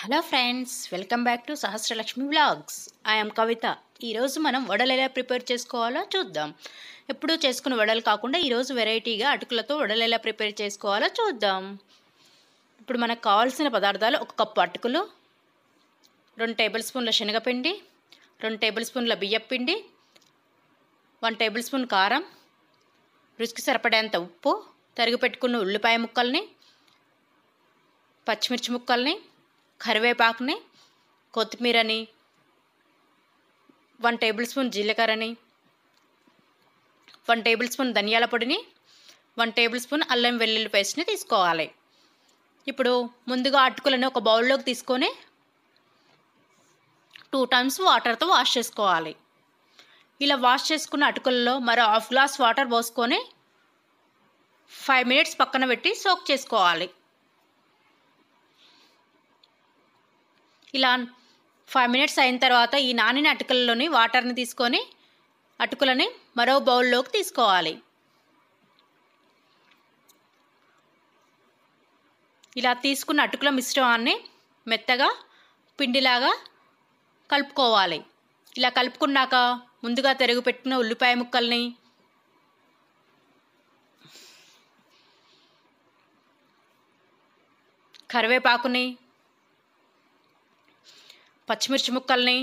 hello friends welcome back to Sahasralakshmi vlogs I'm Kavitha ఈరోజు మనం వడలు ఎలా ప్రిపేర్ చేసుకోవాలో చూద్దాం ఎప్పుడూ చేసుకున్న వడలు కాకుండా ఈరోజు వెరైటీగా అటుకులతో వడలు ఎలా ప్రిపేర్ చేసుకోవాలో చూద్దాం ఇప్పుడు మనకు కావాల్సిన పదార్థాలు ఒక కప్పు అటుకులు రెండు టేబుల్ స్పూన్ల శనగపిండి రెండు టేబుల్ స్పూన్ల బియ్యపిండి వన్ టేబుల్ స్పూన్ కారం రుచికి సరిపడేంత ఉప్పు తరిగి పెట్టుకున్న ఉల్లిపాయ ముక్కల్ని పచ్చిమిర్చి ముక్కల్ని కరివేపాకుని కొత్తిమీరని వన్ టేబుల్ స్పూన్ జీలకర్రని వన్ టేబుల్ స్పూన్ ధనియాల పొడిని వన్ టేబుల్ స్పూన్ అల్లం వెల్లుల్లి పేస్ట్ని తీసుకోవాలి ఇప్పుడు ముందుగా అటుకులను ఒక బౌల్లోకి తీసుకొని టూ టైమ్స్ వాటర్తో వాష్ చేసుకోవాలి ఇలా వాష్ చేసుకున్న అటుకులలో మరో హాఫ్ గ్లాస్ వాటర్ పోసుకొని ఫైవ్ మినిట్స్ పక్కన పెట్టి సోక్ చేసుకోవాలి ఇలా ఫైవ్ మినిట్స్ అయిన తర్వాత ఈ నానిన అటుకలలోని వాటర్ని తీసుకొని అటుకులని మరో బౌల్లోకి తీసుకోవాలి ఇలా తీసుకున్న అటుకుల మిశ్రమాన్ని మెత్తగా పిండిలాగా కలుపుకోవాలి ఇలా కలుపుకున్నాక ముందుగా తెరుగు పెట్టిన ఉల్లిపాయ ముక్కల్ని కరివేపాకుని పచ్చిమిర్చి ముక్కల్ని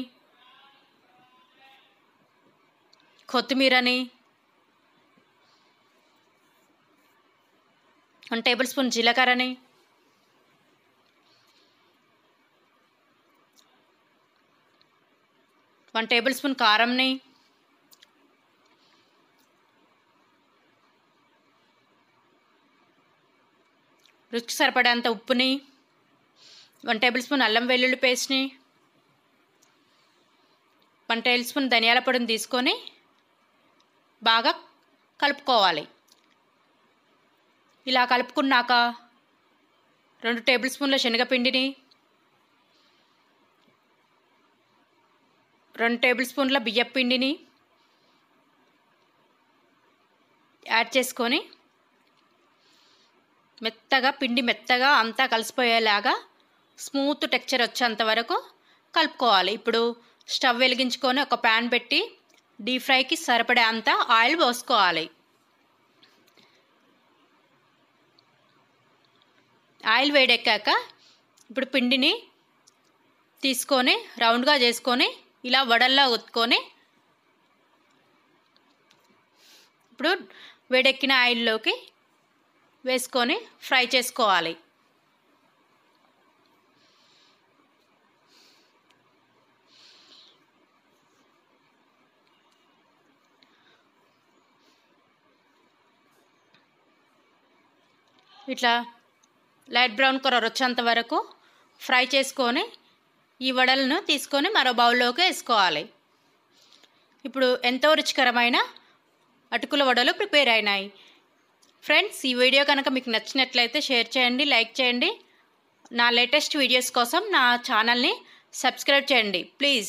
కొత్తిమీరని వన్ టేబుల్ స్పూన్ జీలకర్రని వన్ టేబుల్ స్పూన్ కారంని రుచికి సరిపడేంత ఉప్పుని వన్ టేబుల్ స్పూన్ అల్లం వెల్లుల్లి పేస్ట్ని వన్ టేబుల్ స్పూన్ ధనియాల పొడిని తీసుకొని బాగా కలుపుకోవాలి ఇలా కలుపుకున్నాక రెండు టేబుల్ స్పూన్ల శనగపిండిని రెండు టేబుల్ స్పూన్ల బియ్యపు పిండిని యాడ్ చేసుకొని మెత్తగా పిండి మెత్తగా అంతా కలిసిపోయేలాగా స్మూత్ టెక్చర్ వచ్చేంత వరకు కలుపుకోవాలి ఇప్పుడు స్టవ్ వెలిగించుకొని ఒక ప్యాన్ పెట్టి డీప్ ఫ్రైకి సరిపడే అంత ఆయిల్ పోసుకోవాలి ఆయిల్ వేడెక్కాక ఇప్పుడు పిండిని తీసుకొని రౌండ్గా చేసుకొని ఇలా వడల్లా ఒత్తుకొని ఇప్పుడు వేడెక్కిన ఆయిల్లోకి వేసుకొని ఫ్రై చేసుకోవాలి ఇట్లా లైట్ బ్రౌన్ కలర్ వచ్చేంత వరకు ఫ్రై చేసుకొని ఈ వడలను తీసుకొని మరో బౌల్లోకి వేసుకోవాలి ఇప్పుడు ఎంతో రుచికరమైన అటుకుల వడలు ప్రిపేర్ అయినాయి ఫ్రెండ్స్ ఈ వీడియో కనుక మీకు నచ్చినట్లయితే షేర్ చేయండి లైక్ చేయండి నా లేటెస్ట్ వీడియోస్ కోసం నా ఛానల్ని సబ్స్క్రైబ్ చేయండి ప్లీజ్